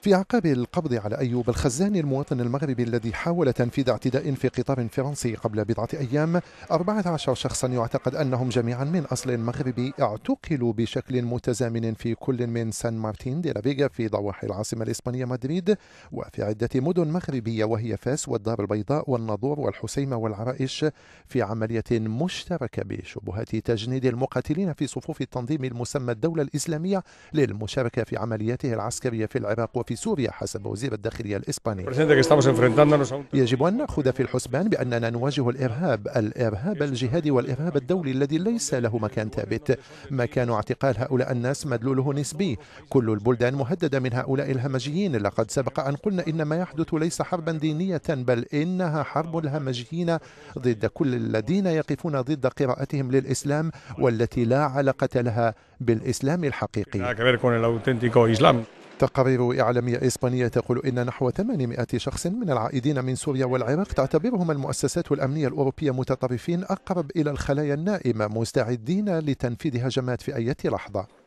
في أعقاب القبض على أيوب الخزاني المواطن المغربي الذي حاول تنفيذ اعتداء في قطار فرنسي قبل بضعة أيام 14 شخصا يعتقد أنهم جميعا من أصل مغربي اعتقلوا بشكل متزامن في كل من سان مارتين دي لافيغا في ضواحي العاصمة الإسبانية مدريد وفي عدة مدن مغربية وهي فاس والدار البيضاء والناظور والحسيمة والعرائش في عملية مشتركة بشبهات تجنيد المقاتلين في صفوف التنظيم المسمى الدولة الإسلامية للمشاركة في عملياته العسكرية في العراق في سوريا حسب وزير الداخلية الإسباني يجب أن نأخذ في الحسبان بأننا نواجه الإرهاب الإرهاب الجهادي والإرهاب الدولي الذي ليس له مكان ثابت مكان اعتقال هؤلاء الناس مدلوله نسبي كل البلدان مهددة من هؤلاء الهمجيين لقد سبق أن قلنا إن ما يحدث ليس حربا دينية بل إنها حرب الهمجيين ضد كل الذين يقفون ضد قراءتهم للإسلام والتي لا علاقة لها بالإسلام الحقيقي تقارير إعلامية إسبانية تقول إن نحو 800 شخص من العائدين من سوريا والعراق تعتبرهم المؤسسات الأمنية الأوروبية متطرفين أقرب إلى الخلايا النائمة مستعدين لتنفيذ هجمات في أي لحظة